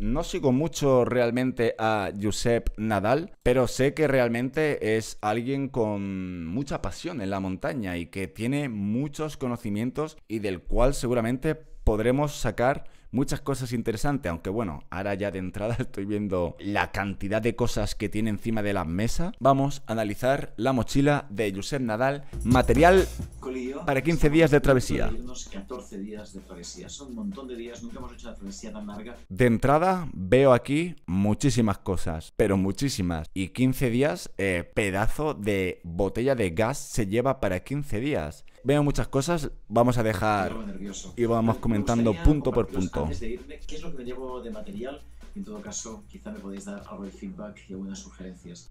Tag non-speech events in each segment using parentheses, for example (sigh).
no sigo mucho realmente a Josep Nadal, pero sé que realmente es alguien con mucha pasión en la montaña y que tiene muchos conocimientos y del cual seguramente podremos sacar muchas cosas interesantes, aunque bueno, ahora ya de entrada (laughs) estoy viendo la cantidad de cosas que tiene encima de la mesa. Vamos a analizar la mochila de Josep Nadal, material para 15 días de travesía. de entrada veo aquí muchísimas cosas, pero muchísimas. Y 15 días, eh, pedazo de botella de gas se lleva para 15 días veo muchas cosas, vamos a dejar y vamos comentando punto por punto.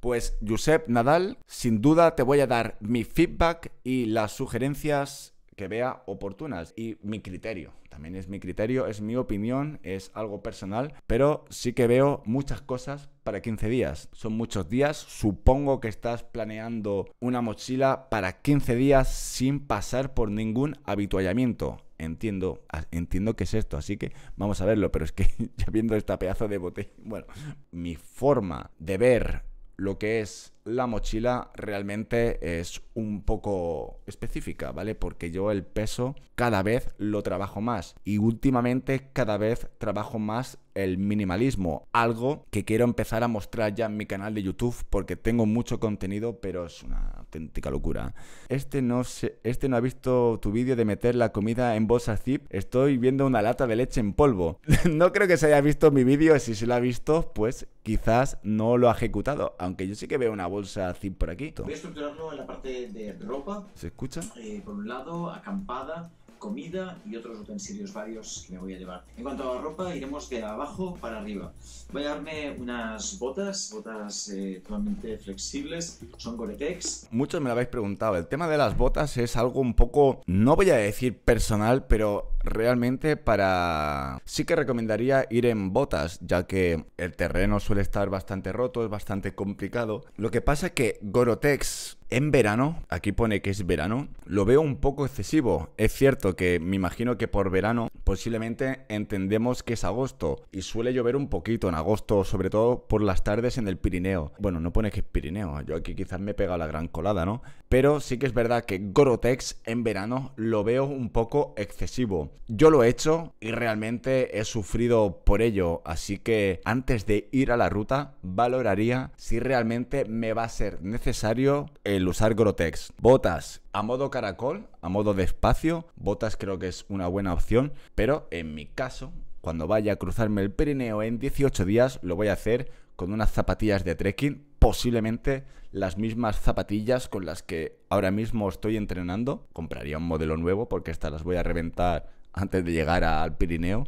Pues, Josep Nadal, sin duda te voy a dar mi feedback y las sugerencias que vea oportunas y mi criterio es mi criterio, es mi opinión, es algo personal, pero sí que veo muchas cosas para 15 días. Son muchos días, supongo que estás planeando una mochila para 15 días sin pasar por ningún habituallamiento. Entiendo, entiendo que es esto, así que vamos a verlo, pero es que (laughs) ya viendo esta pedazo de botella, bueno, mi forma de ver lo que es la mochila realmente es un poco específica, ¿vale? Porque yo el peso cada vez lo trabajo más y últimamente cada vez trabajo más el minimalismo, algo que quiero empezar a mostrar ya en mi canal de YouTube porque tengo mucho contenido, pero es una auténtica locura. Este no este no ha visto tu vídeo de meter la comida en bolsa zip. Estoy viendo una lata de leche en polvo. (laughs) no creo que se haya visto mi vídeo, si se lo ha visto, pues quizás no lo ha ejecutado, aunque yo sí que veo una bolsa bolsa zip por aquí. Voy a estructurarlo en la parte de ropa. ¿Se escucha? Eh, por un lado, acampada, comida y otros utensilios varios que me voy a llevar. En cuanto a ropa, iremos de abajo para arriba. Voy a darme unas botas, botas eh, totalmente flexibles, son Gore-Tex. Muchos me lo habéis preguntado, el tema de las botas es algo un poco, no voy a decir personal, pero realmente para... Sí que recomendaría ir en botas, ya que el terreno suele estar bastante roto, es bastante complicado. Lo que pasa es que Gorotex en verano, aquí pone que es verano, lo veo un poco excesivo. Es cierto que me imagino que por verano posiblemente entendemos que es agosto y suele llover un poquito en agosto, sobre todo por las tardes en el Pirineo. Bueno, no pone que es Pirineo, yo aquí quizás me he pegado la gran colada, ¿no? Pero sí que es verdad que Gorotex en verano lo veo un poco excesivo. Yo lo he hecho y realmente he sufrido por ello, así que antes de ir a la ruta valoraría si realmente me va a ser necesario el usar Grotex. Botas a modo caracol, a modo despacio, botas creo que es una buena opción, pero en mi caso, cuando vaya a cruzarme el Pirineo en 18 días, lo voy a hacer con unas zapatillas de trekking, posiblemente las mismas zapatillas con las que ahora mismo estoy entrenando. Compraría un modelo nuevo porque estas las voy a reventar antes de llegar al Pirineo,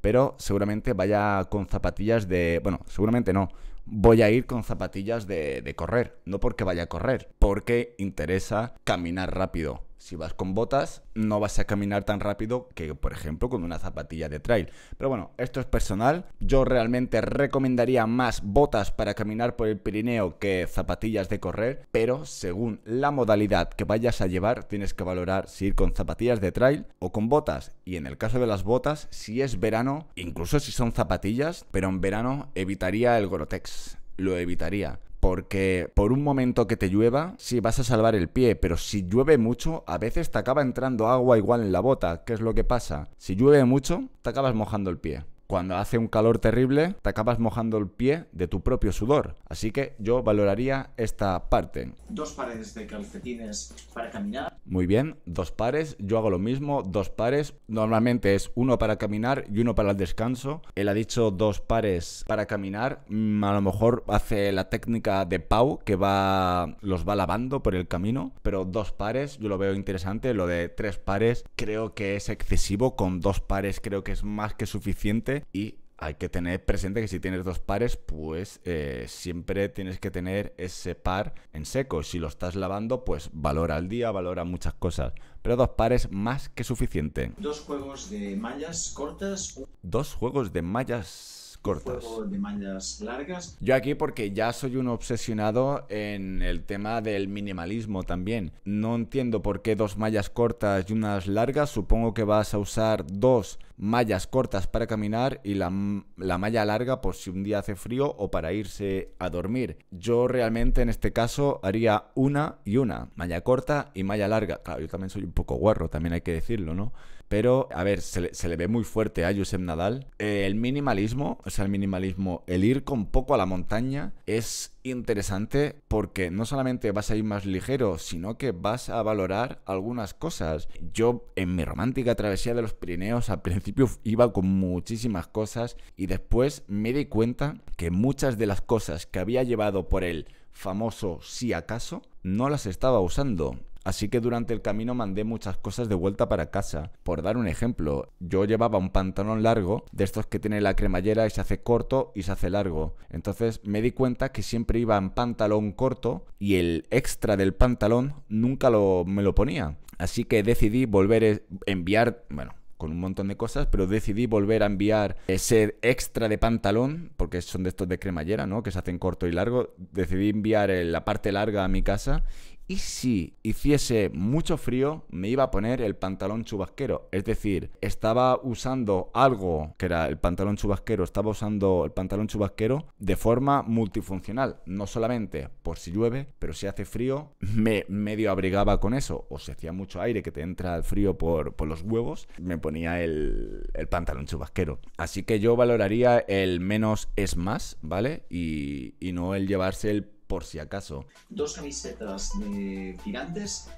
pero seguramente vaya con zapatillas de... Bueno, seguramente no. Voy a ir con zapatillas de, correr, no porque vaya a correr, porque interesa caminar rápido si vas con botas, no vas a caminar tan rápido que, por ejemplo, con una zapatilla de trail. Pero bueno, esto es personal. Yo realmente recomendaría más botas para caminar por el Pirineo que zapatillas de correr, pero según la modalidad que vayas a llevar, tienes que valorar si ir con zapatillas de trail o con botas. Y en el caso de las botas, si es verano, incluso si son zapatillas, pero en verano evitaría el Gorotex lo evitaría porque por un momento que te llueva, sí vas a salvar el pie, pero si llueve mucho, a veces te acaba entrando agua igual en la bota. ¿Qué es lo que pasa? Si llueve mucho, te acabas mojando el pie. Cuando hace un calor terrible, te acabas mojando el pie de tu propio sudor. Así que yo valoraría esta parte. Dos pares de calcetines para caminar. Muy bien, dos pares. Yo hago lo mismo, dos pares. Normalmente es uno para caminar y uno para el descanso. Él ha dicho dos pares para caminar. Mm, a lo mejor hace la técnica de Pau, que va los va lavando por el camino. Pero dos pares, yo lo veo interesante. Lo de tres pares creo que es excesivo. Con dos pares creo que es más que suficiente y hay que tener presente que si tienes dos pares, pues eh, siempre tienes que tener ese par en seco. Si lo estás lavando, pues valora el día, valora muchas cosas. Pero dos pares más que suficiente. Dos juegos de mallas cortas. Dos juegos de mallas cortas. Yo aquí porque ya soy un obsesionado en el tema del minimalismo también. No entiendo por qué dos mallas cortas y unas largas. Supongo que vas a usar dos mallas cortas para caminar y la, la malla larga por si un día hace frío o para irse a dormir. Yo realmente en este caso haría una y una. Malla corta y malla larga. Claro, yo también soy un poco guarro, también hay que decirlo, ¿no? Pero, a ver, se le, ve muy fuerte a Josep Nadal. Eh, el minimalismo, o sea, el minimalismo, el ir con poco a la montaña es interesante porque no solamente vas a ir más ligero, sino que vas a valorar algunas cosas. Yo en mi romántica travesía de los Pirineos al principio iba con muchísimas cosas y después me di cuenta que muchas de las cosas que había llevado por el famoso si acaso no las estaba usando Así que durante el camino mandé muchas cosas de vuelta para casa. Por dar un ejemplo, yo llevaba un pantalón largo, de estos que tiene la cremallera y se hace corto y se hace largo. Entonces me di cuenta que siempre iba en pantalón corto y el extra del pantalón nunca me lo ponía. Así que decidí volver a e, enviar, bueno, con un montón de cosas, pero decidí volver a enviar ese extra de pantalón, porque son de estos de cremallera, ¿no? Que se hacen corto y largo. Decidí enviar la parte larga a mi casa si hiciese mucho frío me iba a poner el pantalón chubasquero. Es decir, estaba usando algo que era el pantalón chubasquero, estaba usando el pantalón chubasquero de forma multifuncional. No solamente por si llueve, pero si hace frío me medio abrigaba con eso. O si hacía mucho aire que te entra el frío por, los huevos, me ponía el, pantalón chubasquero. Así que yo valoraría el menos es más, ¿vale? Y, y no el llevarse el por si acaso. Dos camisetas de tirantes,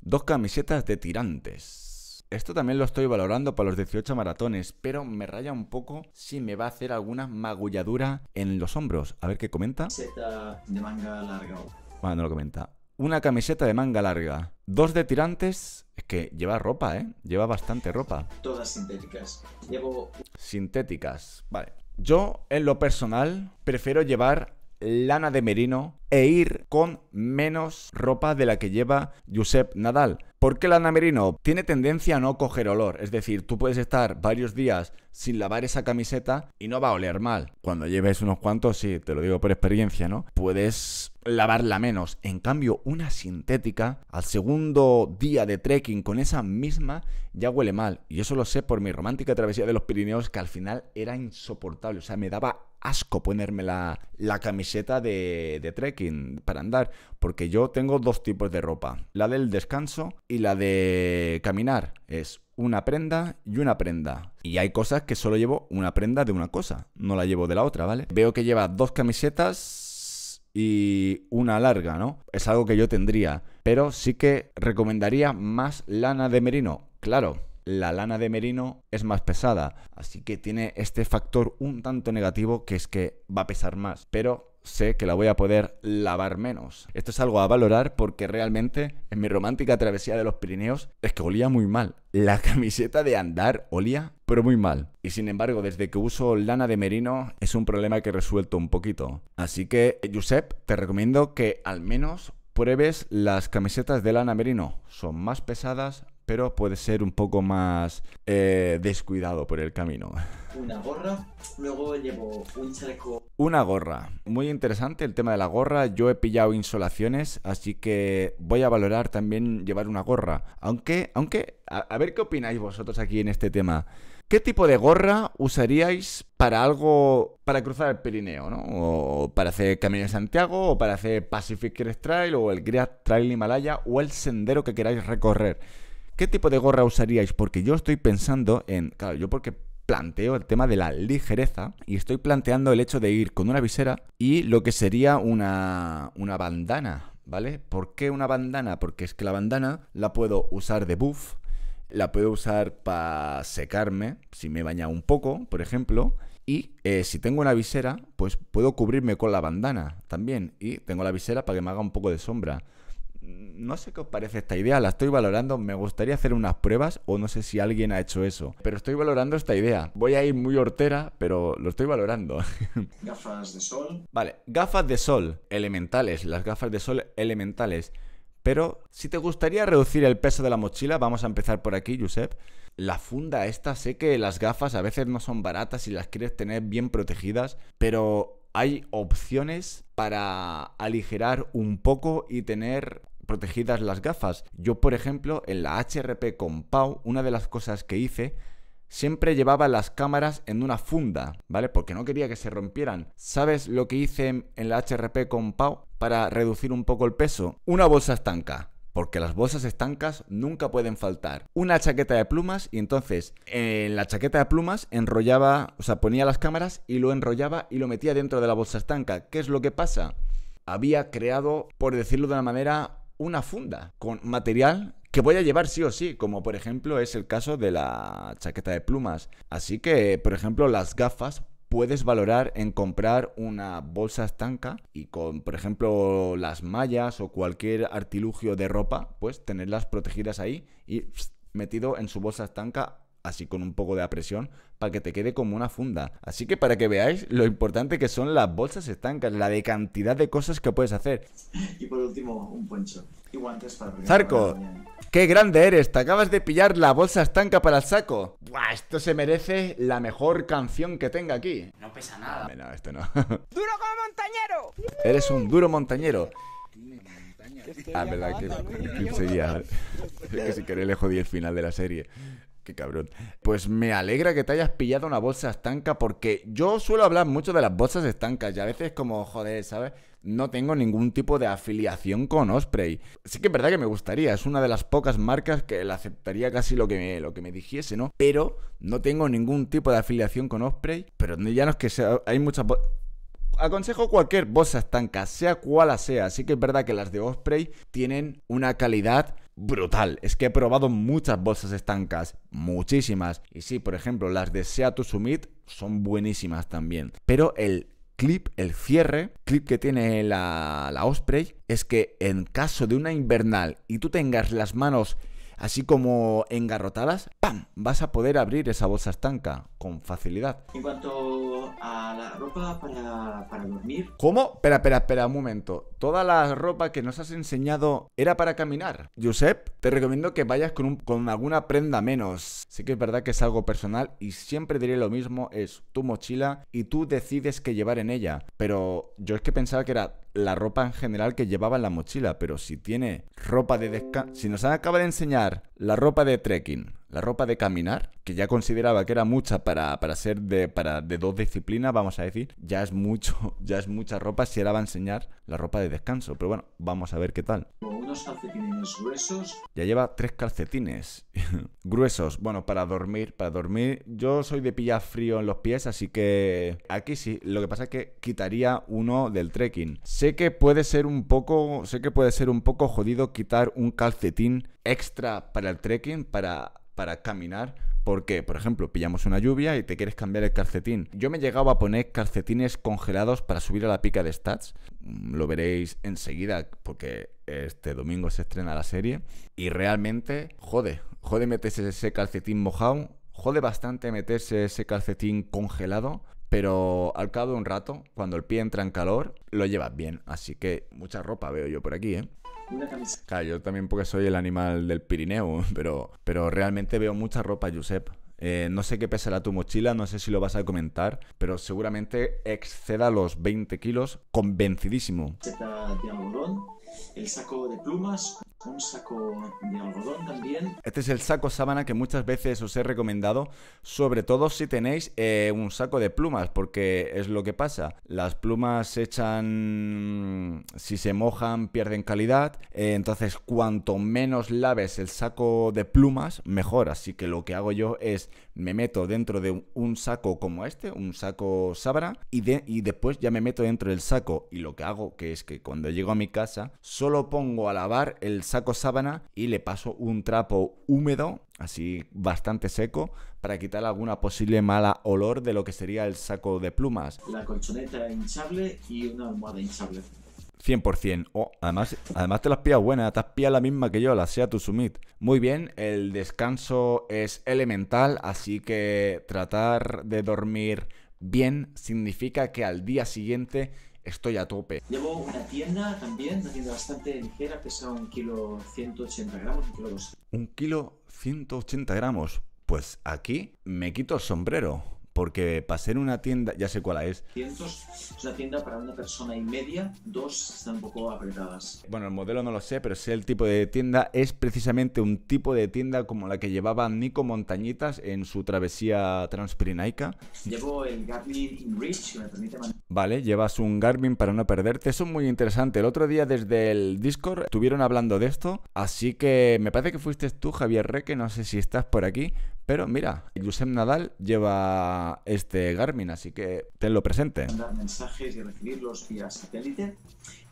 Dos camisetas de tirantes. Esto también lo estoy valorando para los 18 maratones, pero me raya un poco si me va a hacer alguna magulladura en los hombros. A ver qué comenta. Camiseta de manga larga. Bueno, no lo comenta. Una camiseta de manga larga. Dos de tirantes. Es que lleva ropa, ¿eh? Lleva bastante ropa. Todas sintéticas. Llevo... Sintéticas. Vale. Yo, en lo personal, prefiero llevar lana de merino e ir con menos ropa de la que lleva Josep Nadal. ¿Por qué lana merino? Tiene tendencia a no coger olor, es decir, tú puedes estar varios días sin lavar esa camiseta y no va a oler mal. Cuando lleves unos cuantos, sí, te lo digo por experiencia, ¿no? Puedes lavarla menos. En cambio, una sintética al segundo día de trekking con esa misma ya huele mal. Y eso lo sé por mi romántica travesía de los Pirineos que al final era insoportable, o sea, me daba asco ponerme la, la camiseta de, de, trekking para andar, porque yo tengo dos tipos de ropa, la del descanso y la de caminar. Es una prenda y una prenda. Y hay cosas que solo llevo una prenda de una cosa, no la llevo de la otra, ¿vale? Veo que lleva dos camisetas y una larga, ¿no? Es algo que yo tendría, pero sí que recomendaría más lana de merino, claro la lana de merino es más pesada. Así que tiene este factor un tanto negativo que es que va a pesar más. Pero sé que la voy a poder lavar menos. Esto es algo a valorar porque realmente en mi romántica travesía de los Pirineos es que olía muy mal. La (laughs) camiseta de andar olía, pero muy mal. Y sin embargo, desde que uso lana de merino es un problema que he resuelto un poquito. Así que, Josep, te recomiendo que al menos pruebes las camisetas de lana merino. Son más pesadas, pero puede ser un poco más eh, descuidado por el camino. Una gorra, luego llevo un chaleco. Una gorra. Muy interesante el tema de la gorra. Yo he pillado insolaciones, así que voy a valorar también llevar una gorra. Aunque, aunque, a, ver qué opináis vosotros aquí en este tema. ¿Qué tipo de gorra usaríais para algo, para cruzar el Pirineo, ¿no? O para hacer Camino de Santiago, o para hacer Pacific Crest Trail, o el Great Trail Himalaya, o el sendero que queráis recorrer? ¿Qué tipo de gorra usaríais? Porque yo estoy pensando en, claro, yo porque planteo el tema de la ligereza y estoy planteando el hecho de ir con una visera y lo que sería una, una bandana, ¿vale? ¿Por qué una bandana? Porque es que la bandana la puedo usar de buff, la puedo usar para secarme, si me baña un poco, por ejemplo. Y eh, si tengo una visera, pues puedo cubrirme con la bandana también. Y tengo la visera para que me haga un poco de sombra no sé qué os parece esta idea, la estoy valorando, me gustaría hacer unas pruebas o no sé si alguien ha hecho eso, pero estoy valorando esta idea. Voy a ir muy hortera, pero lo estoy valorando. (laughs) Gafas de sol. Vale, gafas de sol elementales, las gafas de sol elementales. Pero si te gustaría reducir el peso de la mochila, vamos a empezar por aquí, Josep. La funda esta, sé que las gafas a veces no son baratas y las quieres tener bien protegidas, pero hay opciones para aligerar un poco y tener protegidas las gafas. Yo, por ejemplo, en la HRP con Pau, una de las cosas que hice siempre llevaba las cámaras en una funda, ¿vale? Porque no quería que se rompieran. ¿Sabes lo que hice en la HRP con Pau para reducir un poco el peso? Una bolsa estanca. Porque las bolsas estancas nunca pueden faltar. Una chaqueta de plumas y entonces en eh, la chaqueta de plumas enrollaba, o sea, ponía las cámaras y lo enrollaba y lo metía dentro de la bolsa estanca. ¿Qué es lo que pasa? Había creado, por decirlo de una manera, una funda con material que voy a llevar sí o sí, como por ejemplo es el caso de la chaqueta de plumas. Así que, por ejemplo, las gafas puedes valorar en comprar una bolsa estanca y con, por ejemplo, las mallas o cualquier artilugio de ropa, pues tenerlas protegidas ahí y metido en su bolsa estanca así con un poco de apresión, para que te quede como una funda. Así que para que veáis lo importante que son las bolsas estancas, la de cantidad de cosas que puedes hacer. (laughs) Y por último, un poncho. Y guantes para... Zarco, qué grande eres, te acabas de pillar la bolsa estanca para el saco. Buah, esto se merece la mejor canción que tenga aquí. No pesa nada. esto no. (laughs) ¡Duro como montañero! Eres un duro montañero. Ah, verdad que, sería. (laughs) que si queréis le jodí el final de la serie. Qué cabrón. Pues me alegra que te hayas pillado una bolsa estanca porque yo suelo hablar mucho de las bolsas estancas y a veces como, joder, ¿sabes? No tengo ningún tipo de afiliación con Osprey. Sí que es verdad que me gustaría, es una de las pocas marcas que le aceptaría casi lo que me, lo que me dijese, ¿no? Pero no tengo ningún tipo de afiliación con Osprey, pero ya no es que sea, hay muchas aconsejo cualquier bolsa estanca, sea cual sea. Así que es verdad que las de Osprey tienen una calidad brutal. Es que he probado muchas bolsas estancas, muchísimas. Y sí, por ejemplo, las de to Summit son buenísimas también. Pero el clip, el cierre, clip que tiene la, la Osprey, es que en caso de una invernal y tú tengas las manos así como engarrotadas, ¡pam! Vas a poder abrir esa bolsa estanca con facilidad. En cuanto a la ropa para, dormir. ¿Cómo? Espera, espera, espera, un momento. Toda la ropa que nos has enseñado era para caminar. Josep, te recomiendo que vayas con, con alguna prenda menos. Sí que es verdad que es algo personal y siempre diré lo mismo, es tu mochila y tú decides qué llevar en ella. Pero yo es que pensaba que era la ropa en general que llevaba en la mochila, pero si tiene ropa de descanso, si nos acaba de enseñar la ropa de trekking, la ropa de caminar, que ya consideraba que era mucha para, ser de, para, de dos disciplinas, vamos a decir, ya es mucho, (laughs) ya es mucha ropa si era va a enseñar la ropa de descanso. Pero bueno, vamos a ver qué tal. Unos calcetines gruesos. Ya lleva tres calcetines (laughs) gruesos. Bueno, para dormir, para dormir. Yo soy de pillar frío en los pies, así que aquí sí. Lo que pasa es que quitaría uno del trekking. Sé que puede ser un poco, sé que puede ser un poco jodido quitar un calcetín extra para el trekking, para para caminar. Porque, por ejemplo, pillamos una lluvia y te quieres cambiar el calcetín. Yo me llegaba a poner calcetines congelados para subir a la pica de stats. Mm, lo veréis enseguida porque este domingo se estrena la serie. Y realmente, jode, jode meterse ese calcetín mojado. Jode bastante meterse ese calcetín congelado pero al cabo de un rato, cuando el pie entra en calor, lo llevas bien. Así que mucha ropa veo yo por aquí, ¿eh? una camisa. Claro, yo también porque soy el animal del Pirineo, (laughs) pero, pero realmente veo mucha ropa, Josep. Eh, no sé qué pesará tu mochila, no sé si lo vas a comentar, pero seguramente exceda los 20 kilos, convencidísimo el saco de plumas, un saco de algodón también. Este es el saco sábana que muchas veces os he recomendado, sobre todo si tenéis eh, un saco de plumas, porque es lo que pasa. Las plumas se echan, si se mojan, pierden calidad. Eh, entonces, cuanto menos laves el saco de plumas, mejor. Así que lo que hago yo es me meto dentro de un saco como este, un saco sábana, y, y después ya me meto dentro del saco. Y lo que hago, que es que cuando llego a mi casa, solo pongo a lavar el saco sábana y le paso un trapo húmedo, así bastante seco, para quitar alguna posible mala olor de lo que sería el saco de plumas. La colchoneta hinchable y una almohada hinchable. 100%. además, además te las pía buenas, te las pía la misma que yo, la SEA tu sumit Muy bien, el descanso es elemental, así que tratar de dormir bien significa que al día siguiente estoy a tope. Llevo una tienda también, una tienda bastante ligera, pesa un kilo 180 gramos, un kilo Un kilo 180 gramos. Pues aquí me quito el sombrero porque pasé en una tienda, ya sé cuál es. Es una tienda para una persona y media, dos están un poco apretadas. Bueno, el modelo no lo sé, pero sé el tipo de tienda. Es precisamente un tipo de tienda como la que llevaba Nico Montañitas en su travesía transpirinaica. Llevo el Garmin Reach, me permite Vale, llevas un Garmin para no perderte. Eso es muy interesante. El otro día desde el Discord estuvieron hablando de esto, así que me parece que fuiste tú, Javier Reque, no sé si estás por aquí, pero mira, Yusem Nadal lleva este Garmin, así que tenlo presente. Mandar mensajes y recibirlos vía satélite.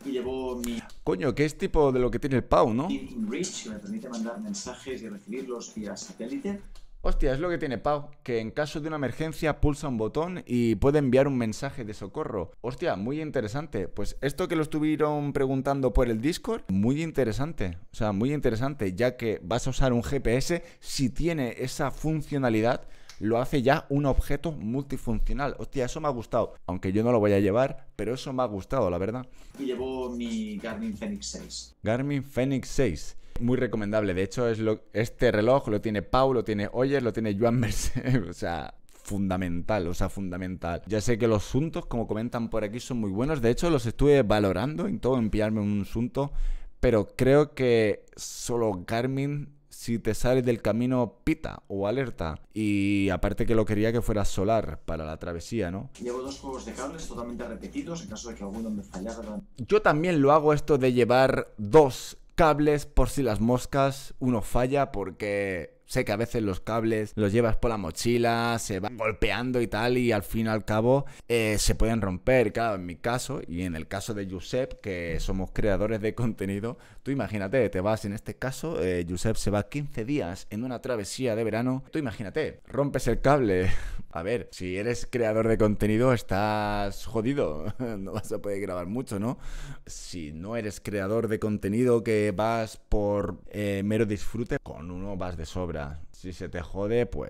Y llevo mi... Coño, que es tipo de lo que tiene el Pau, ¿no? Reach, que me permite mandar mensajes y recibirlos vía satélite. Hostia, es lo que tiene Pau, que en caso de una emergencia pulsa un botón y puede enviar un mensaje de socorro. Hostia, muy interesante. Pues esto que lo estuvieron preguntando por el Discord, muy interesante. O sea, muy interesante, ya que vas a usar un GPS si tiene esa funcionalidad lo hace ya un objeto multifuncional. Hostia, eso me ha gustado. Aunque yo no lo voy a llevar, pero eso me ha gustado, la verdad. Y llevo mi Garmin Fenix 6. Garmin Fenix 6. Muy recomendable. De hecho, es este reloj lo tiene Pau, lo tiene Oyer, lo tiene Joan Merced. (laughs) o sea, fundamental, o sea, fundamental. Ya sé que los suntos, como comentan por aquí, son muy buenos. De hecho, los estuve valorando en todo, en pillarme un sunto. Pero creo que solo Garmin si te sales del camino pita o alerta. Y aparte que lo quería que fuera solar para la travesía, ¿no? Llevo dos juegos de cables totalmente repetidos en caso de que alguno me fallara. Yo también lo hago esto de llevar dos cables por si las moscas uno falla porque sé que a veces los cables los llevas por la mochila, se van golpeando y tal y al fin y al cabo eh, se pueden romper. Claro, en mi caso y en el caso de Josep, que somos creadores de contenido, Tú imagínate, te vas en este caso, eh, se va 15 días en una travesía de verano. Tú imagínate, rompes el cable. (laughs) A ver, si eres creador de contenido estás jodido, (laughs) no vas a poder grabar mucho, ¿no? Si no eres creador de contenido que vas por eh, mero disfrute, con uno vas de sobra. Si se te jode, pues...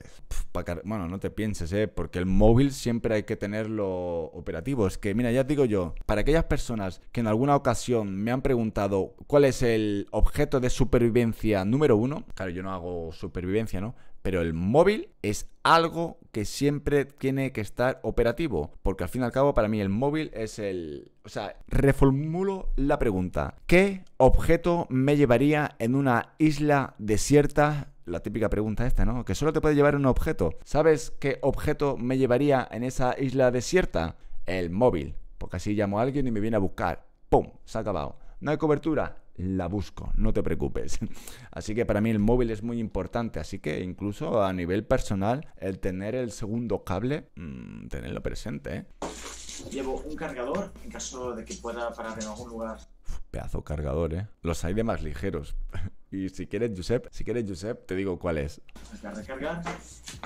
bueno, no te pienses, ¿eh? Porque el móvil siempre hay que tenerlo operativo. Es que, mira, ya digo yo, para aquellas personas que en alguna ocasión me han preguntado cuál es el el objeto de supervivencia número uno. Claro, yo no hago supervivencia, ¿no? Pero el móvil es algo que siempre tiene que estar operativo. Porque al fin y al cabo, para mí el móvil es el... O sea, reformulo la pregunta. ¿Qué objeto me llevaría en una isla desierta la típica pregunta esta, ¿no? Que solo te puede llevar un objeto. ¿Sabes qué objeto me llevaría en esa isla desierta? El móvil. Porque así llamo a alguien y me viene a buscar. ¡Pum! Se ha acabado. No hay cobertura la busco, no te preocupes. (laughs) Así que para mí el móvil es muy importante, así que incluso a nivel personal, el tener el segundo cable, mm, tenerlo presente. ¿eh? Llevo un cargador en caso de que pueda parar en algún lugar. pedazo cargador, ¿eh? Los hay de más ligeros. (laughs) y si quieres, Josep, si quieres, Josep, te digo cuál es. recarga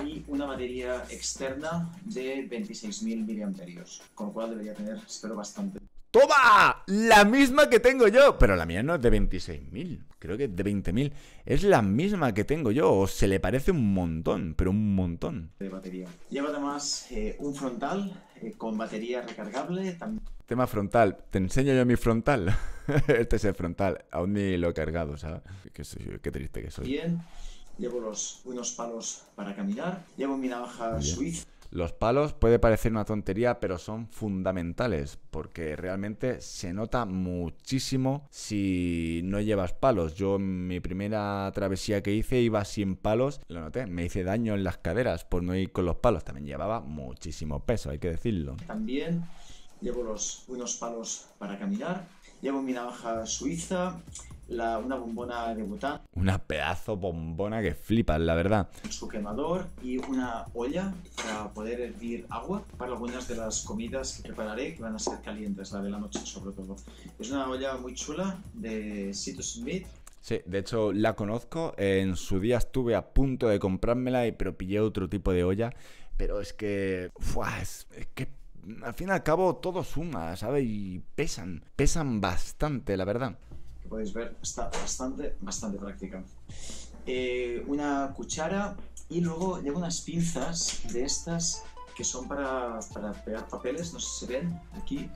y una batería externa de 26.000 miliamperios, con lo cual debería tener, espero, bastante. ¡Toma! La misma que tengo yo. Pero la mía no es de 26.000. Creo que es de 20.000. Es la misma que tengo yo. O se le parece un montón, pero un montón. De batería. Lleva además eh, un frontal eh, con batería recargable. Tema frontal. Te enseño yo mi frontal. (laughs) este es el frontal. Aún ni lo he cargado, ¿sabes? Qué, qué triste que soy. Bien. Llevo unos palos para caminar. Llevo mi navaja suiza. Los palos puede parecer una tontería, pero son fundamentales, porque realmente se nota muchísimo si no llevas palos. Yo en mi primera travesía que hice iba sin palos, lo noté, me hice daño en las caderas por no ir con los palos. También llevaba muchísimo peso, hay que decirlo. También llevo unos palos para caminar, llevo mi navaja suiza, una bombona de bután. Una pedazo bombona que flipas, la verdad. Su quemador y una olla para poder hervir agua para algunas de las comidas que prepararé que van a ser calientes, la de la noche sobre todo. Es una olla muy chula de Citrus Smith Sí, de hecho la conozco. En su día estuve a punto de comprármela, y, pero pillé otro tipo de olla. Pero es que. que al fin y al cabo todo suma, ¿sabes? Y pesan. Pesan bastante, la verdad podéis ver está bastante, bastante práctica. Eh, una cuchara y luego llevo unas pinzas de estas que son para, para pegar papeles, no sé si se ven aquí.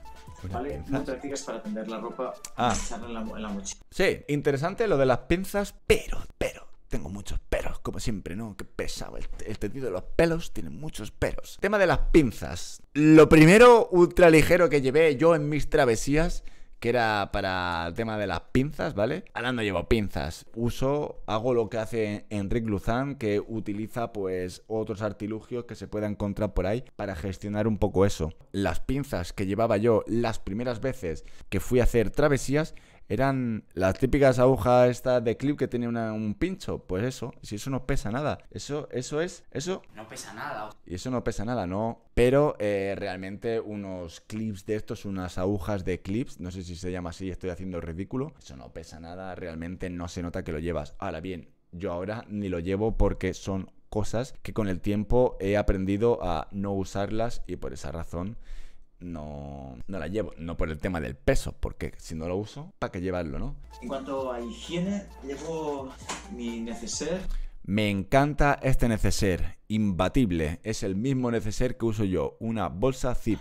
¿Vale? prácticas para tender la ropa ah. en la, mochila. Sí, interesante lo de las pinzas, pero, pero, tengo muchos peros, como siempre, ¿no? Qué pesado. El, el, tendido de los pelos tiene muchos peros. Tema de las pinzas. Lo primero ultra ligero que llevé yo en mis travesías que era para el tema de las pinzas, ¿vale? Ahora no llevo pinzas. Uso, hago lo que hace Enrique Luzán, que utiliza pues otros artilugios que se pueda encontrar por ahí para gestionar un poco eso. Las pinzas que llevaba yo las primeras veces que fui a hacer travesías eran las típicas agujas estas de clip que tiene un pincho. Pues eso, si eso no pesa nada. Eso, eso es, eso. No pesa nada. Y eso no pesa nada, no. Pero eh, realmente unos clips de estos, unas agujas de clips, no sé si se llama así, estoy haciendo ridículo. Eso no pesa nada, realmente no se nota que lo llevas. Ahora bien, yo ahora ni lo llevo porque son cosas que con el tiempo he aprendido a no usarlas y por esa razón no, no la llevo. No por el tema del peso, porque si no lo uso, ¿para qué llevarlo, no? En cuanto a higiene, llevo mi neceser. Me encanta este neceser, imbatible. Es el mismo neceser que uso yo, una bolsa zip.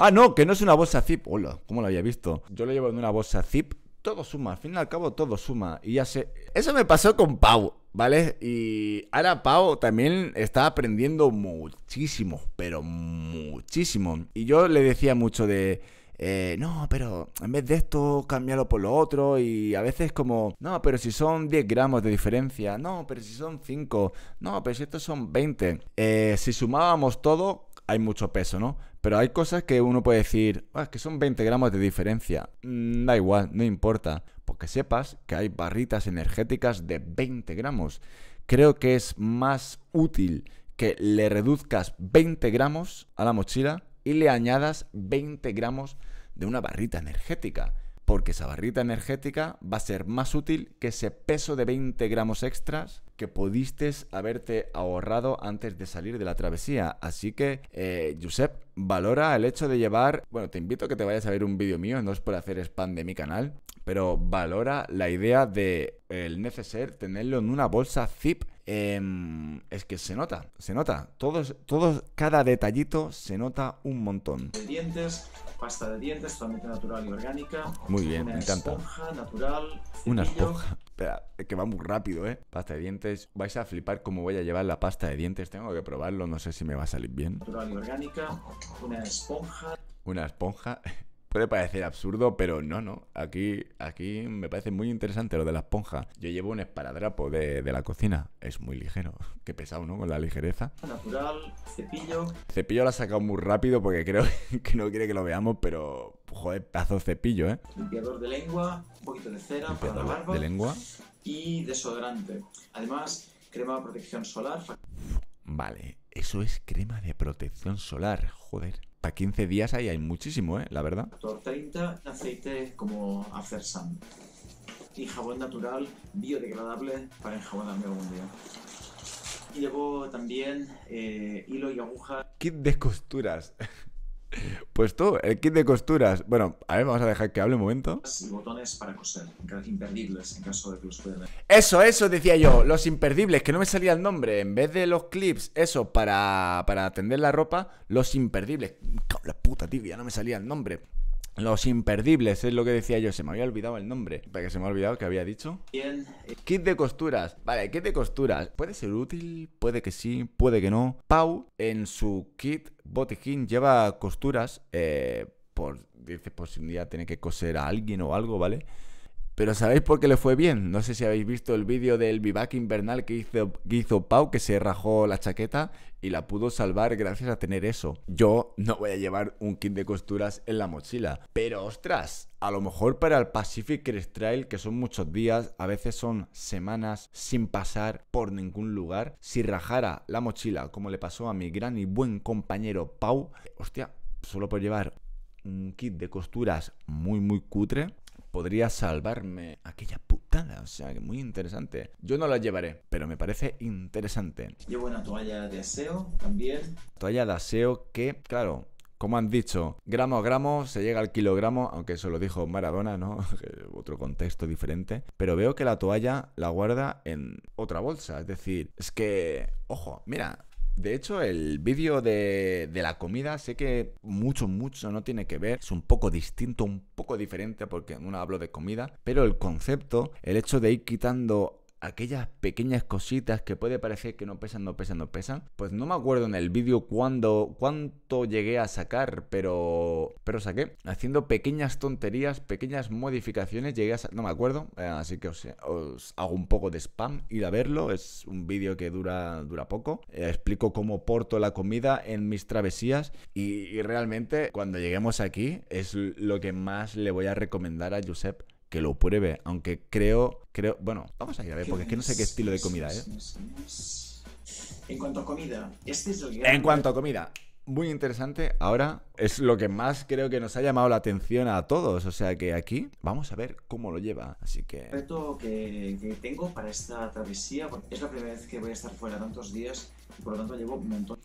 Ah, no, que no es una bolsa zip. Hola, ¿cómo lo había visto? Yo lo llevo en una bolsa zip todo suma, al fin y al cabo todo suma. Y ya sé. Eso me pasó con Pau, ¿vale? Y ahora Pau también está aprendiendo muchísimo, pero muchísimo. Y yo le decía mucho de. Eh, no, pero en vez de esto, cámbialo por lo otro. Y a veces, como, no, pero si son 10 gramos de diferencia, no, pero si son 5, no, pero si estos son 20. Eh, si sumábamos todo, hay mucho peso, ¿no? Pero hay cosas que uno puede decir, ah, que son 20 gramos de diferencia. Mm, da igual, no importa. Porque sepas que hay barritas energéticas de 20 gramos. Creo que es más útil que le reduzcas 20 gramos a la mochila y le añadas 20 gramos de una barrita energética porque esa barrita energética va a ser más útil que ese peso de 20 gramos extras que pudiste haberte ahorrado antes de salir de la travesía. Así que, eh, Josep, valora el hecho de llevar, bueno, te invito a que te vayas a ver un vídeo mío, no es por hacer spam de mi canal, pero valora la idea de el neceser tenerlo en una bolsa zip Em, es que se nota, se nota. Todos, todos, cada detallito se nota un montón. De dientes, pasta de dientes totalmente natural y orgánica. Muy bien, me encanta. Una esponja natural. Una esponja. Espera, es que va muy rápido, ¿eh? Pasta de dientes. Vais a flipar cómo voy a llevar la pasta de dientes. Tengo que probarlo, no sé si me va a salir bien. Natural y orgánica. Una esponja. Una esponja. (laughs) Puede parecer absurdo, pero no, no. Aquí, aquí me parece muy interesante lo de la esponja. Yo llevo un esparadrapo de, la cocina. Es muy ligero. Qué pesado, ¿no? Con la ligereza. Natural, cepillo. Cepillo la ha sacado muy rápido porque creo (laughs) que no quiere que lo veamos, pero joder, pedazo de cepillo, ¿eh? Limpiador de lengua, un poquito de cera un para la barba. De lengua. Y desodorante. Además, crema de protección solar. Vale, eso es crema de protección solar, joder para 15 días ahí hay muchísimo, ¿eh? La verdad. 30 aceite como hacer Y jabón natural, biodegradable para enjabonarme algún día. Y luego también eh, hilo y aguja. Kit de costuras. (laughs) Pues tú, el kit de costuras. Bueno, a ver, vamos a dejar que hable un momento. Botones para coser, imperdibles en caso de que los Eso, eso decía yo, los imperdibles, que no me salía el nombre. En vez de los clips, eso, para, para tender la ropa, los imperdibles. la puta, tío, ya no me salía el nombre. Los imperdibles, es lo que decía yo, se me había olvidado el nombre. Para que se me ha olvidado que había dicho. Kit de costuras. Vale, kit de costuras. Puede ser útil, puede que sí, puede que no. Pau, en su kit botiquín, lleva costuras. Eh, por, dice, por si un día tiene que coser a alguien o algo, ¿vale? vale pero ¿sabéis por qué le fue bien? No sé si habéis visto el vídeo del vivac invernal que hizo, que Pau, que se rajó la chaqueta y la pudo salvar gracias a tener eso. Yo no voy a llevar un kit de costuras en la mochila. Pero ostras, a lo mejor para el Pacific Crest Trail, que son muchos días, a veces son semanas sin pasar por ningún lugar, si rajara la mochila como le pasó a mi gran y buen compañero Pau, hostia, solo por llevar un kit de costuras muy muy cutre, podría salvarme aquella putada. O sea, que muy interesante. Yo no la llevaré, pero me parece interesante. Llevo una toalla de aseo también. Toalla de aseo que, claro, como han dicho, gramo a gramo se llega al kilogramo, aunque eso lo dijo Maradona, ¿no? (laughs) Otro contexto diferente. Pero veo que la toalla la guarda en otra bolsa. Es decir, es que, ojo, mira, de hecho, el vídeo de, la comida sé que mucho, mucho no tiene que ver. Es un poco distinto, un poco diferente, porque uno hablo de comida. Pero el concepto, el hecho de ir quitando aquellas pequeñas cositas que puede parecer que no pesan, no pesan, no pesan. Pues no me acuerdo en el vídeo cuándo, cuánto llegué a sacar, pero, pero saqué. Haciendo pequeñas tonterías, pequeñas modificaciones, llegué a No me acuerdo, eh, así que os, hago un poco de spam. Ir a verlo, es un vídeo que dura, dura poco. Eh, explico cómo porto la comida en mis travesías y, y realmente cuando lleguemos aquí es lo que más le voy a recomendar a Josep que lo pruebe, aunque creo, creo, bueno, vamos a ir a ver, porque es que no sé qué estilo de comida ¿eh? En cuanto a comida, este es el En cuanto a comida, muy interesante. Ahora es lo que más creo que nos ha llamado la atención a todos. O sea que aquí vamos a ver cómo lo lleva. Así que. El reto que, tengo para esta travesía, porque es la primera vez que voy a estar fuera tantos días por lo tanto llevo un montón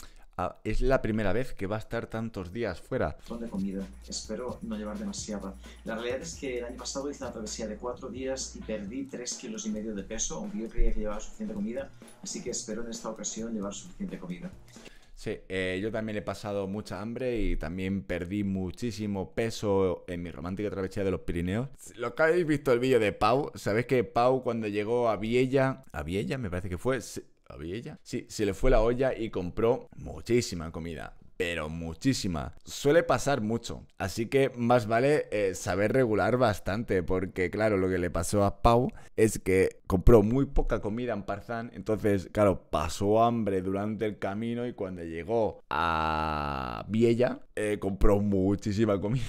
es la primera vez que va a estar tantos días fuera. de comida. Espero no llevar demasiada. La realidad es que el año pasado hice la travesía de cuatro días y perdí tres kilos y medio de peso, aunque yo creía que llevaba suficiente comida, así que espero en esta ocasión llevar suficiente comida. Sí, eh, yo también he pasado mucha hambre y también perdí muchísimo peso en mi romántica travesía de los Pirineos. ¿Lo que habéis visto el vídeo de Pau, sabéis que Pau cuando llegó a Viella, a Viella me parece que fue, ¿A Sí, se le fue la olla y compró muchísima comida pero muchísima. Suele pasar mucho, así que más vale eh, saber regular bastante, porque claro, lo que le pasó a Pau es que compró muy poca comida en Parzán, entonces claro, pasó hambre durante el camino y cuando llegó a Viella, eh, compró muchísima comida.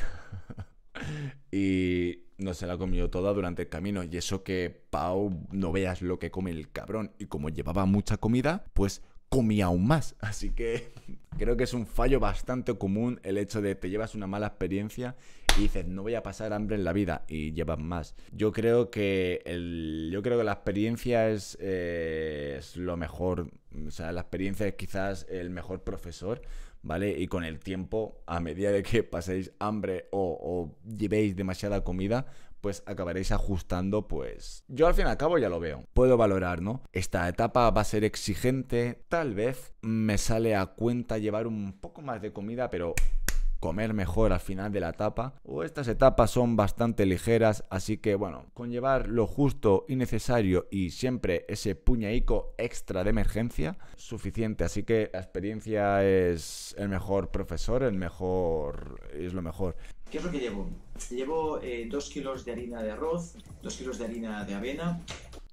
(laughs) y no se la comió toda durante el camino. Y eso que Pau, no veas lo que come el cabrón. Y como llevaba mucha comida, pues comía aún más. (laughs) Así que creo que es un fallo bastante común el hecho de te llevas una mala experiencia y dices, no voy a pasar hambre en la vida y llevas más. Yo creo que, yo creo que la experiencia es, eh, es lo mejor. O sea, la experiencia es quizás el mejor profesor ¿vale? Y con el tiempo, a medida de que paséis hambre o, llevéis demasiada comida, pues acabaréis ajustando, pues yo al fin y al cabo ya lo veo. Puedo valorar, ¿no? Esta etapa va a ser exigente, tal vez me sale a cuenta llevar un poco más de comida, pero comer mejor al final de la etapa. O estas etapas son bastante ligeras, así que bueno, con llevar lo justo y necesario y siempre ese puñaico extra de emergencia, suficiente. Así que la experiencia es el mejor profesor, el mejor. es lo mejor. ¿Qué es lo que llevo? Llevo eh, dos kilos de harina de arroz, dos kilos de harina de avena.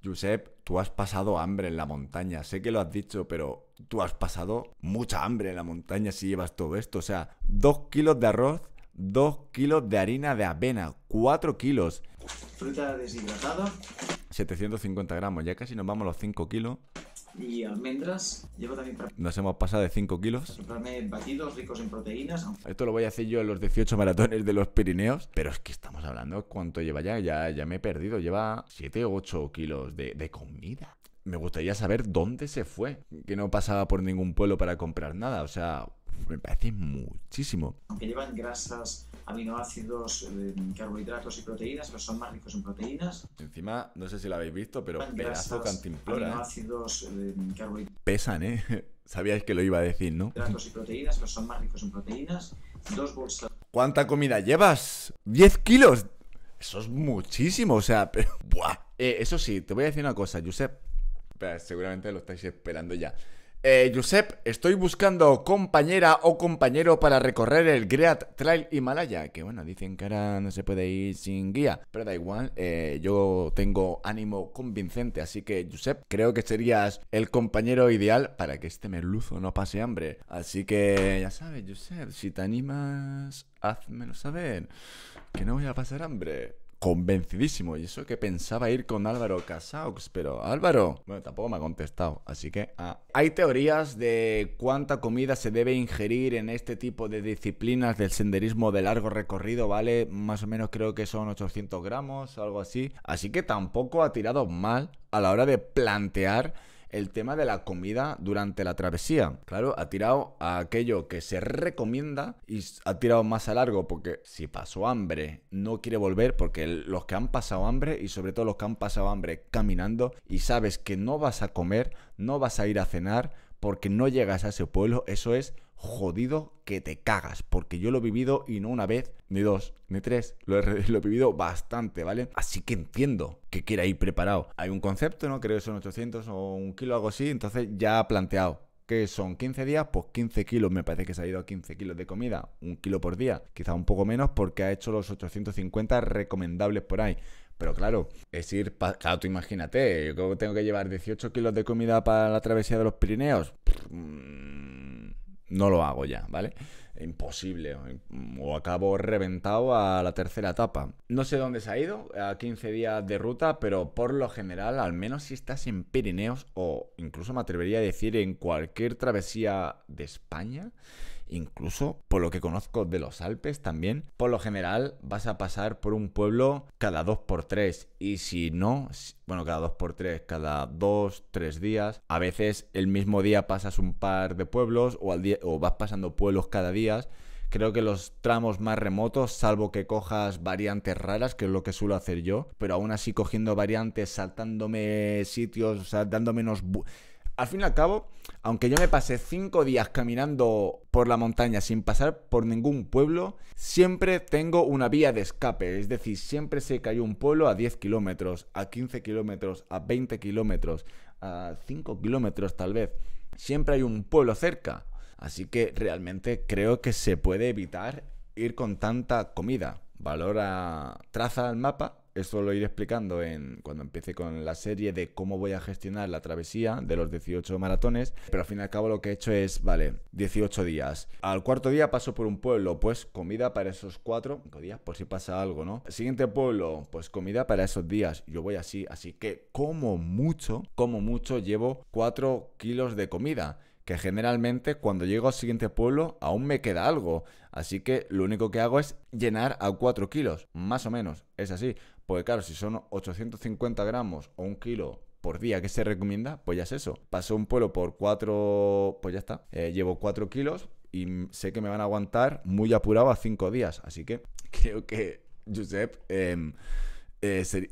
Josep, tú has pasado hambre en la montaña, sé que lo has dicho, pero tú has pasado mucha hambre en la montaña si llevas todo esto. O sea, 2 kilos de arroz, 2 kilos de harina de avena, 4 kilos. Fruta deshidratada. 750 gramos, ya casi nos vamos los 5 kilos. Y almendras, llevo también Nos hemos pasado de 5 kilos. batidos ricos en proteínas. Esto lo voy a hacer yo en los 18 maratones de los Pirineos. Pero es que estamos hablando, ¿cuánto lleva ya? Ya, me he perdido, lleva 7 o 8 kilos de comida me gustaría saber dónde se fue, que no pasaba por ningún pueblo para comprar nada. O sea, me parece muchísimo. Aunque llevan grasas, aminoácidos, eh, carbohidratos y proteínas, pero son más ricos en proteínas. Encima, no sé si lo habéis visto, pero ¿eh? Eh, Pesan, ¿eh? (laughs) Sabíais que lo iba a decir, ¿no? carbohidratos y proteínas, pero son más ricos en proteínas. Dos bolsas. ¿Cuánta comida llevas? ¡10 kilos! Eso es muchísimo, o sea, pero. (laughs) ¡Buah! eso sí, te voy a decir una cosa, Josep. Seguramente lo estáis esperando ya. Eh, Josep, estoy buscando compañera o compañero para recorrer el Great Trail Himalaya. Que bueno, dicen que ahora no se puede ir sin guía. Pero da igual, eh, yo tengo ánimo convincente. Así que, Josep, creo que serías el compañero ideal para que este merluzo no pase hambre. Así que, ya sabes, Josep, si te animas, házmelo saber. Que no voy a pasar hambre convencidísimo. Y eso que pensaba ir con Álvaro Casaux, pero Álvaro, bueno, tampoco me ha contestado. Así que, ah. Hay teorías de cuánta comida se debe ingerir en este tipo de disciplinas del senderismo de largo recorrido, ¿vale? Más o menos creo que son 800 gramos, algo así. Así que tampoco ha tirado mal a la hora de plantear el tema de la comida durante la travesía. Claro, ha tirado a aquello que se recomienda y ha tirado más a largo porque si pasó hambre no quiere volver porque los que han pasado hambre y sobre todo los que han pasado hambre caminando y sabes que no vas a comer, no vas a ir a cenar, porque no llegas a ese pueblo, eso es jodido que te cagas, porque yo lo he vivido y no una vez, ni dos, ni tres, lo he, (laughs) vivido bastante, ¿vale? Así que entiendo que quiera ir preparado. Hay un concepto, ¿no? Creo que son 800 o un kilo, algo así, entonces ya ha planteado. que son 15 días? Pues 15 kilos, me parece que se ha ido a 15 kilos de comida, un kilo por día, quizá un poco menos porque ha hecho los 850 recomendables por ahí. Pero claro, es ir, claro, tú imagínate, yo tengo que llevar 18 kilos de comida para la travesía de los Pirineos. Mm, no lo hago ya, ¿vale? Imposible. O acabo reventado a la tercera etapa. No sé dónde se ha ido, a 15 días de ruta, pero por lo general, al menos si estás en Pirineos o incluso me atrevería a decir en cualquier travesía de España, incluso por lo que conozco de los Alpes también, por lo general vas a pasar por un pueblo cada dos por tres. y si no, bueno, cada dos por tres, cada dos, tres días, a veces el mismo día pasas un par de pueblos o, o vas pasando pueblos cada día. Creo que los tramos más remotos, salvo que cojas variantes raras, que es lo que suelo hacer yo, pero aún así cogiendo variantes, saltándome sitios, o sea, dándome al fin y al cabo, aunque yo me pasé cinco días caminando por la montaña sin pasar por ningún pueblo, siempre tengo una vía de escape. Es decir, siempre sé que hay un pueblo a 10 kilómetros, a 15 kilómetros, a 20 kilómetros, a 5 kilómetros tal vez. Siempre hay un pueblo cerca. Así que realmente creo que se puede evitar ir con tanta comida. Valora, traza al mapa esto lo iré explicando en, cuando empiece con la serie de cómo voy a gestionar la travesía de los 18 maratones, pero al fin y al cabo lo que he hecho es, vale, 18 días. Al cuarto día paso por un pueblo, pues comida para esos cuatro días, por si pasa algo, ¿no? Siguiente pueblo, pues comida para esos días. Yo voy así, así que como mucho, como mucho llevo 4 kilos de comida que generalmente cuando llego al siguiente pueblo aún me queda algo, así que lo único que hago es llenar a 4 kilos, más o menos, es así. Porque claro, si son 850 gramos o un kilo por día que se recomienda, pues ya es eso. Paso un pueblo por cuatro... pues ya está. Eh, llevo cuatro kilos y sé que me van a aguantar muy apurado a 5 días. Así que (laughs) creo que, Josep, em, eh, sería...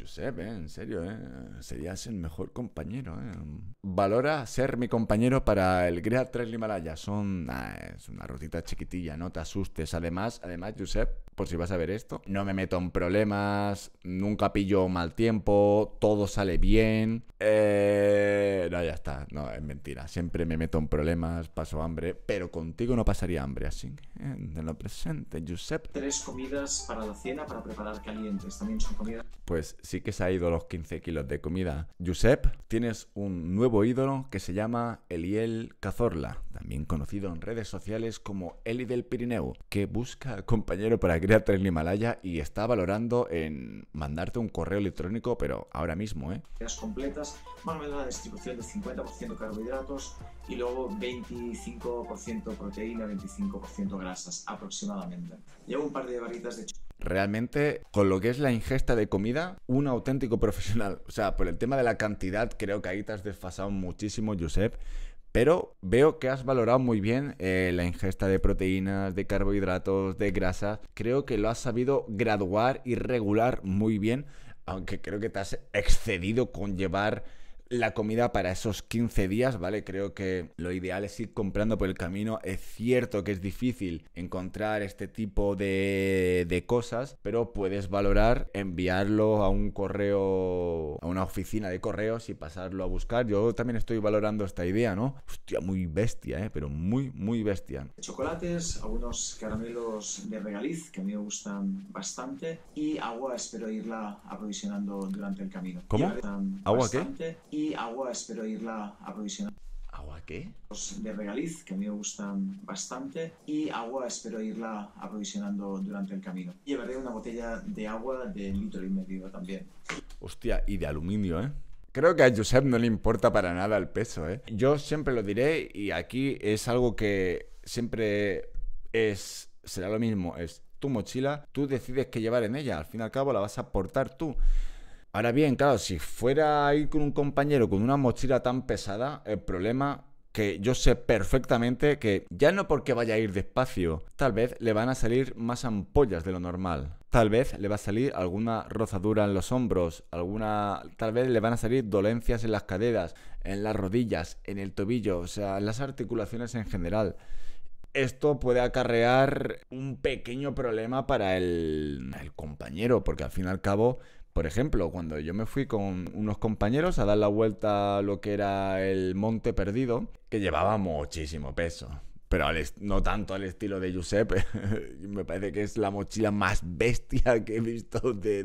Josep, eh, en serio, ¿eh? serías el mejor compañero. ¿eh? Valora ser mi compañero para el Great 3 Himalaya. Son, ah, es una rotita chiquitilla, no te asustes. Además, además, Josep, por si vas a ver esto, no me meto en problemas, nunca pillo mal tiempo, todo sale bien. Eh, no, ya está, no, es mentira. Siempre me meto en problemas, paso hambre, pero contigo no pasaría hambre, así eh, De en lo presente, Josep. Tres comidas para la cena para preparar calientes, también son comidas. Pues sí que se ha ido los 15 kilos de comida. Josep, tienes un nuevo ídolo que se llama Eliel Cazorla, también conocido en redes sociales como Eli del Pirineo, que busca compañero para crear el Himalaya y está valorando en mandarte un correo electrónico, pero ahora mismo, ¿eh? Las completas, más o menos la distribución de 50% carbohidratos y luego 25% proteína, 25% grasas aproximadamente. Llevo un par de varitas de realmente con lo que es la ingesta de comida, un auténtico (laughs) profesional. O sea, por el tema de la cantidad, creo que ahí te has desfasado muchísimo, Josep. Pero veo que has valorado muy bien eh, la ingesta de proteínas, de carbohidratos, de grasa. Creo que lo has sabido graduar y regular muy bien, aunque creo que te has excedido con llevar la comida para esos 15 días, ¿vale? Creo que lo ideal es ir comprando por el camino. Es cierto que es difícil encontrar este tipo de, cosas, pero puedes valorar enviarlo a un correo, a una oficina de correos y pasarlo a buscar. Yo también estoy valorando esta idea, ¿no? Hostia, muy bestia, ¿eh? Pero muy, muy bestia. Chocolates, algunos caramelos de regaliz que a mí me gustan bastante y agua, espero irla aprovisionando durante el camino. ¿Cómo? ¿Agua qué? y agua espero irla aprovisionando. ¿Agua qué? De regaliz, que a mí me gustan bastante, y agua espero irla aprovisionando durante el camino. Llevaré una botella de agua de litro y también. Hostia, y de aluminio, ¿eh? Creo que a Josep no le importa para nada el peso, ¿eh? Yo siempre lo diré y aquí es algo que siempre es será lo mismo, es tu mochila, tú decides qué llevar en ella, al fin y al cabo la vas a portar tú. Ahora bien, claro, si fuera a ir con un compañero con una mochila tan pesada, el problema que yo sé perfectamente que ya no porque vaya a ir despacio, tal vez le van a salir más ampollas de lo normal. Tal vez le va a salir alguna rozadura en los hombros, alguna tal vez le van a salir dolencias en las caderas, en las rodillas, en el tobillo, o sea, en las articulaciones en general esto puede acarrear un pequeño problema para el, el, compañero, porque al fin y al cabo por ejemplo, cuando yo me fui con unos compañeros a dar la vuelta a lo que era el Monte Perdido, que llevaba muchísimo peso. Pero al no tanto al estilo de Giuseppe. (laughs) me parece que es la mochila más bestia que he visto de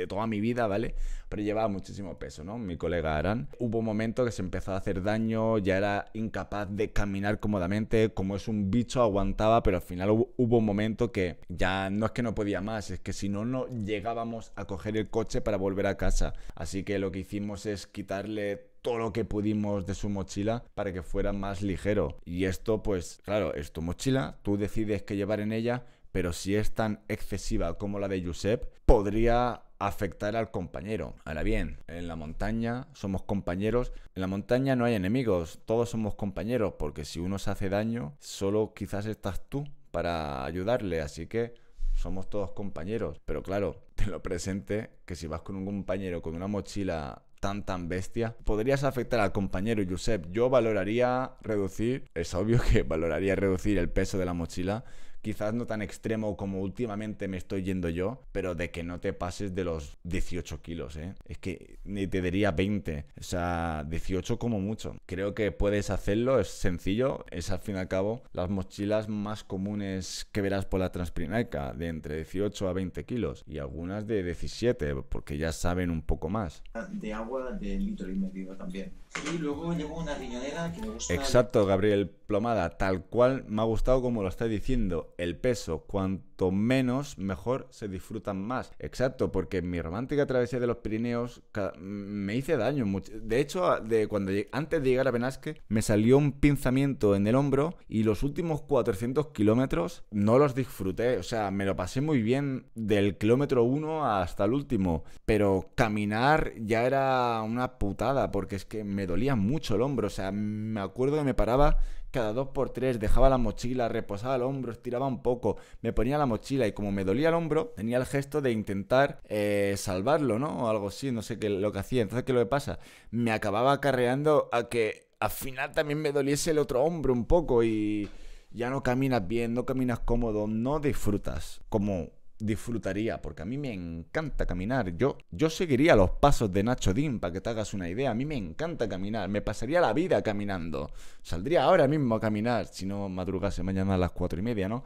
de toda mi vida, ¿vale? Pero llevaba muchísimo peso, ¿no? Mi colega Aran. Hubo un momento que se empezó a hacer daño, ya era incapaz de caminar cómodamente, como es un bicho, aguantaba, pero al final hubo, un momento que ya no es que no podía más, es que si no, no llegábamos a coger el coche para volver a casa. Así que lo que hicimos es quitarle todo lo que pudimos de su mochila para que fuera más ligero. Y esto, pues, claro, es tu mochila, tú decides qué llevar en ella, pero si es tan excesiva como la de Josep, podría afectar al compañero. Ahora bien, en la montaña somos compañeros. En la montaña no hay enemigos, todos somos compañeros, porque si uno se hace daño, solo quizás estás tú para ayudarle, así que somos todos compañeros. Pero claro, (laughs) te lo presente que si vas con un compañero con una mochila tan tan bestia, podrías afectar al compañero Josep. Yo valoraría reducir, es obvio que valoraría reducir el peso de la mochila, quizás no tan extremo como últimamente me estoy yendo yo, pero de que no te pases de los 18 kilos, ¿eh? Es que ni te diría 20, o sea, 18 como mucho. Creo que puedes hacerlo, es sencillo, es al fin y al cabo las mochilas más comunes que verás por la Transprinaica, de entre 18 a 20 kilos, y algunas de 17, porque ya saben un poco más. De agua de litro y medio también. Y luego llegó una riñonera que me Exacto, Gabriel Plomada, tal cual me ha gustado como lo está diciendo. El peso, cuanto menos, mejor se disfrutan más. Exacto, porque en mi romántica travesía de los Pirineos me hice daño. Mucho. De hecho, de cuando antes de llegar a Benasque, me salió un pinzamiento en el hombro y los últimos 400 kilómetros no los disfruté. O sea, me lo pasé muy bien del kilómetro 1 hasta el último. Pero caminar ya era una putada, porque es que me me dolía mucho el hombro. O sea, me acuerdo que me paraba cada dos por tres, dejaba la mochila, reposaba el hombro, estiraba un poco, me ponía la mochila y como me dolía el hombro, tenía el gesto de intentar eh, salvarlo, ¿no? O algo así, no sé qué lo que hacía. Entonces, ¿qué es lo que pasa? Me acababa acarreando a que al final también me doliese el otro hombro un poco y ya no caminas bien, no caminas cómodo, no disfrutas como disfrutaría, porque a mí me encanta caminar. Yo, yo seguiría los pasos de Nacho Dim para que te hagas una idea. A mí me encanta caminar, me pasaría la vida caminando. Saldría ahora mismo a caminar, si no madrugase mañana a las cuatro y media, ¿no?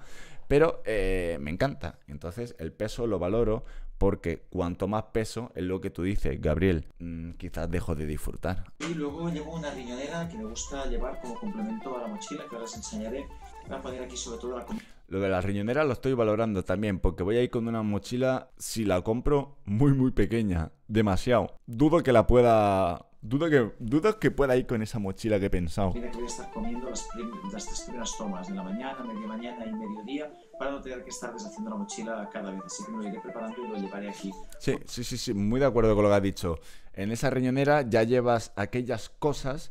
Pero eh, me encanta. Entonces el peso lo valoro porque cuanto más peso es lo que tú dices, Gabriel, mm, quizás dejo de disfrutar. Y luego llevo una riñonera que me gusta llevar como complemento a la mochila, que ahora os enseñaré. Voy a poner aquí sobre todo la comida. Lo de la riñonera lo estoy valorando también, porque voy a ir con una mochila, si la compro, muy muy pequeña. Demasiado. Dudo que la pueda... Dudo que, dudo que pueda ir con esa mochila que he pensado. Mira que voy a estar comiendo las, tres primeras tomas de la mañana, media mañana y mediodía para no tener que estar deshaciendo la mochila cada vez. Así que me lo iré preparando y lo llevaré aquí. Sí, sí, sí, sí, muy de acuerdo con lo que ha dicho. En esa riñonera ya llevas aquellas cosas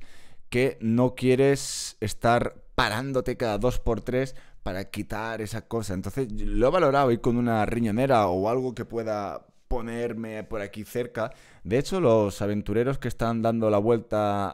que no quieres estar parándote cada dos por tres para quitar esa cosa. Entonces lo he valorado ir con una riñonera o algo que pueda ponerme por aquí cerca. De hecho, los aventureros que están dando la vuelta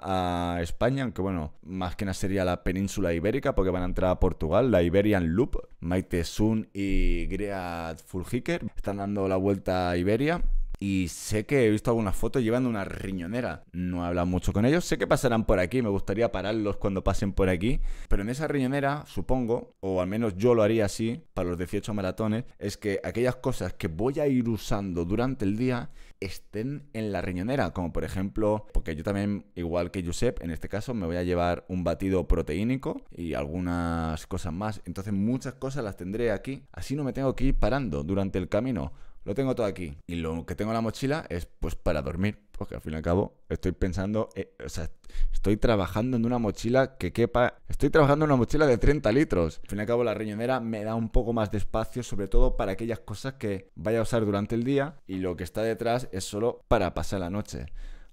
a España, aunque bueno, más que nada sería la península ibérica, porque van a entrar a Portugal, la Iberian Loop, Maite Sun y Great Fulhiker, están dando la vuelta a Iberia y sé que he visto algunas fotos llevando una riñonera. No he hablado mucho con ellos. Sé que pasarán por aquí. Me gustaría pararlos cuando pasen por aquí. Pero en esa riñonera, supongo, o al menos yo lo haría así para los 18 maratones, es que aquellas cosas que voy a ir usando durante el día estén en la riñonera. Como por ejemplo, porque yo también, igual que Josep, en este caso me voy a llevar un batido proteínico y algunas cosas más. Entonces muchas cosas las tendré aquí. Así no me tengo que ir parando durante el camino lo tengo todo aquí. Y lo que tengo en la mochila es pues para dormir. Porque al fin y al cabo estoy pensando, eh, o sea, estoy trabajando en una mochila que quepa. Estoy trabajando en una mochila de 30 litros. Al fin y al cabo la riñonera me da un poco más de espacio, sobre todo para aquellas cosas que vaya a usar durante el día. Y lo que está detrás es solo para pasar la noche.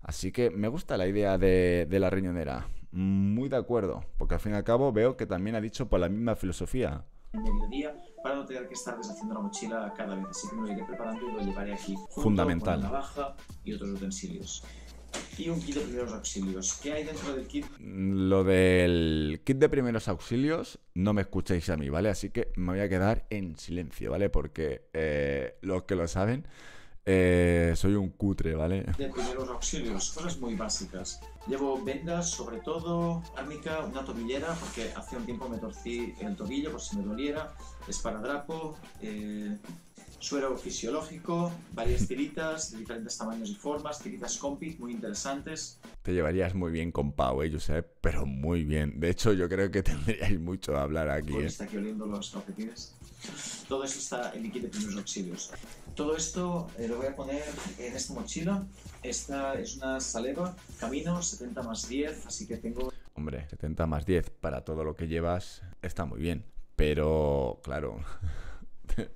Así que me gusta la idea de, de la riñonera. Muy de acuerdo, porque al fin y al cabo veo que también ha dicho por la misma filosofía. Mediodía para no tener que estar deshaciendo la mochila cada vez. Así que me lo iré preparando y lo llevaré aquí. Fundamental. navaja y otros utensilios. Y un kit de primeros auxilios. ¿Qué hay dentro del kit? Mm, lo del kit de primeros auxilios no me escucháis a mí, ¿vale? Así que me voy a quedar en silencio, ¿vale? Porque eh, los que lo saben eh, soy un cutre, ¿vale? De primeros auxilios, cosas muy básicas. Llevo vendas, sobre todo, árnica, una tobillera, porque hace un tiempo me torcí el tobillo por si me doliera, esparadrapo, eh, suero fisiológico, varias tiritas de diferentes tamaños y formas, tiritas compit, muy interesantes. Te llevarías muy bien con Pau, ¿eh? yo sé, pero muy bien. De hecho, yo creo que (laughs) tendríais mucho a hablar aquí. ¿eh? Está aquí oliendo los objetivos. (laughs) Todo esto está eh, en el de primeros auxilios. Todo esto lo voy a poner en esta mochila. Esta es una saleva, camino 70 más 10, así que tengo... Hombre, 70 más 10 para todo lo que llevas está muy bien, pero claro... (laughs)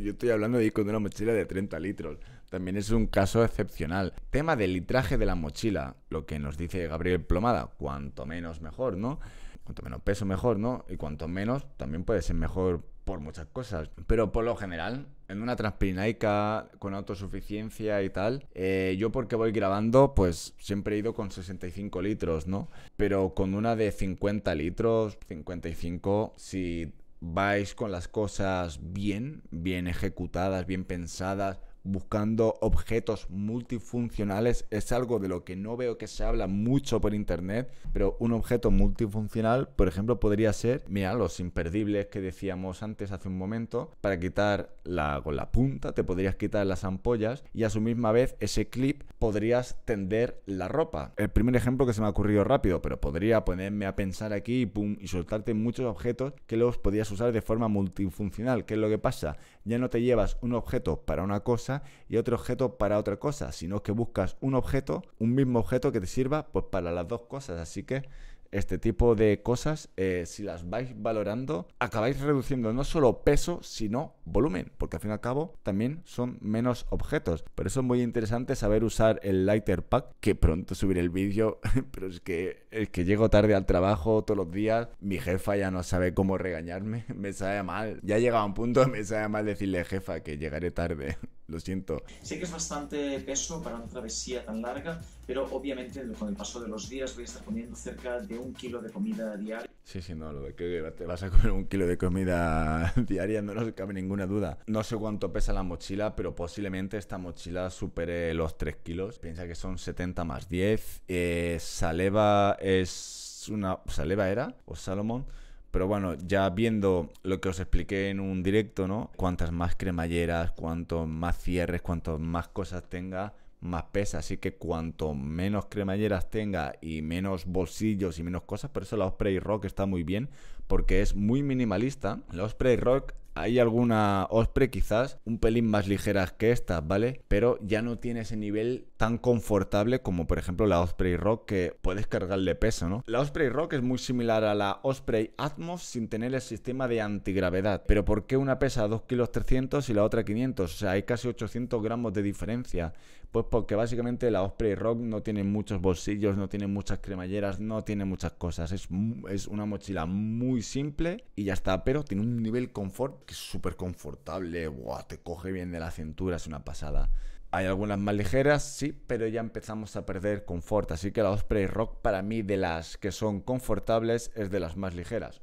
Yo estoy hablando de ir con una mochila de 30 litros. También es un caso excepcional. Tema del litraje de la mochila, lo que nos dice Gabriel Plomada, cuanto menos mejor, ¿no? Cuanto menos peso mejor, ¿no? Y cuanto menos también puede ser mejor por muchas cosas. Pero por lo general, en una transpirinaica con autosuficiencia y tal, eh, yo porque voy grabando, pues siempre he ido con 65 litros, ¿no? Pero con una de 50 litros, 55, si vais con las cosas bien, bien ejecutadas, bien pensadas, buscando objetos multifuncionales es algo de lo que no veo que se habla mucho por internet, pero un objeto multifuncional, por ejemplo, podría ser, mira, los imperdibles que decíamos antes hace un momento, para quitar la, con la punta te podrías quitar las ampollas y a su misma vez ese clip podrías tender la ropa. El primer ejemplo que se me ha ocurrido rápido, pero podría ponerme a pensar aquí y, pum, y soltarte muchos objetos que los podrías usar de forma multifuncional. ¿Qué es lo que pasa? Ya no te llevas un objeto para una cosa, y otro objeto para otra cosa, sino que buscas un objeto, un mismo objeto que te sirva pues, para las dos cosas. Así que este tipo de cosas, eh, si las vais valorando, acabáis reduciendo no solo peso, sino volumen, porque al fin y al cabo también son menos objetos. Por eso es muy interesante saber usar el Lighter Pack, que pronto subiré el vídeo, (laughs) pero es que, es que llego tarde al trabajo todos los días, mi jefa ya no sabe cómo regañarme, (laughs) me sabe mal. Ya llegado a un punto, me sabe mal decirle jefa que llegaré tarde. (laughs) lo siento. Sé que es bastante peso para una travesía tan larga, pero obviamente con el paso de los días voy a estar comiendo cerca de un kilo de comida diaria. Sí, sí, no, lo de que te vas a comer un kilo de comida (laughs) diaria no nos cabe ninguna duda. No sé cuánto pesa la mochila, pero posiblemente esta mochila supere los 3 kilos. Piensa que son 70 más 10. Eh, Saleva es una... ¿Saleva era? ¿O Salomón? Pero bueno, ya viendo lo que os expliqué en un directo, ¿no? Cuantas más cremalleras, cuantos más cierres, cuantos más cosas tenga, más pesa. Así que cuanto menos cremalleras tenga y menos bolsillos y menos cosas, por eso la Osprey Rock está muy bien, porque es muy minimalista. La Osprey Rock hay alguna Osprey quizás un pelín más ligeras que esta, ¿vale? Pero ya no tiene ese nivel tan confortable como por ejemplo la Osprey Rock que puedes cargarle peso, ¿no? La Osprey Rock es muy similar a la Osprey Atmos sin tener el sistema de antigravedad. Pero ¿por qué una pesa 2 kilos 300 y la otra 500? O sea, hay casi 800 gramos de diferencia. Pues porque básicamente la Osprey Rock no tiene muchos bolsillos, no tiene muchas cremalleras, no tiene muchas cosas. Es, es una mochila muy simple y ya está, pero tiene un nivel confort que es súper confortable, te coge bien de la cintura, es una pasada. Hay algunas más ligeras, sí, pero ya empezamos a perder confort, así que la Osprey Rock para mí de las que son confortables es de las más ligeras.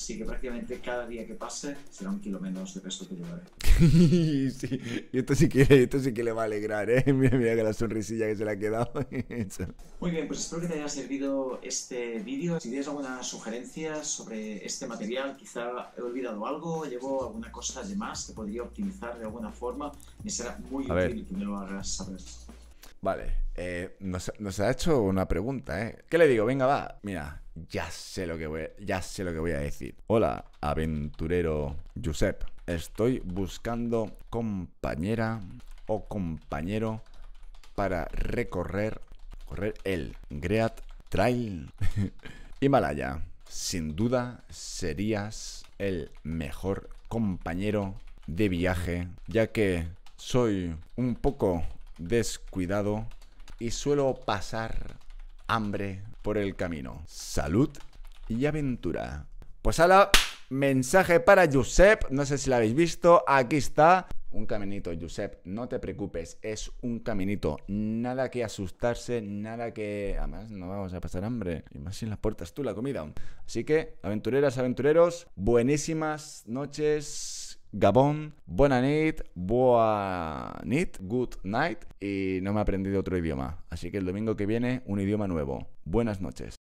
Así que prácticamente cada día que pase será un kilo menos de peso que llevaré. (laughs) sí, y esto sí, que, esto sí que le va a alegrar, ¿eh? (laughs) Mira, mira que la sonrisilla que se le ha quedado. (laughs) Muy bien, pues espero que te haya servido este vídeo. Si tienes alguna sugerencia sobre este material, quizá he olvidado algo, llevo alguna cosa de más que podría optimizar de alguna forma, me será muy útil que me lo hagas saber. Vale, eh, nos, ha hecho una pregunta, ¿eh? ¿Qué le digo? Venga, va. Mira, ya sé lo que voy, a, ya sé lo que voy a decir. Hola, aventurero Josep. Estoy buscando compañera o compañero para recorrer el Great Trail (laughs) Himalaya. Sin duda serías el mejor compañero de viaje, ya que soy un poco descuidado y suelo pasar hambre por el camino. Salud y aventura. Pues ala, mensaje para Josep, no sé si lo habéis visto, aquí está. Un caminito, Josep, no te preocupes, es un caminito. Nada que asustarse, nada que... Además, no vamos a pasar hambre. Y más si las puertas tú la comida. Así que, aventureras, aventureros, buenísimas noches. Gabón, buena nit, boa nit, good night y no me he aprendido otro idioma. Así que el domingo que viene un idioma nuevo. Buenas noches.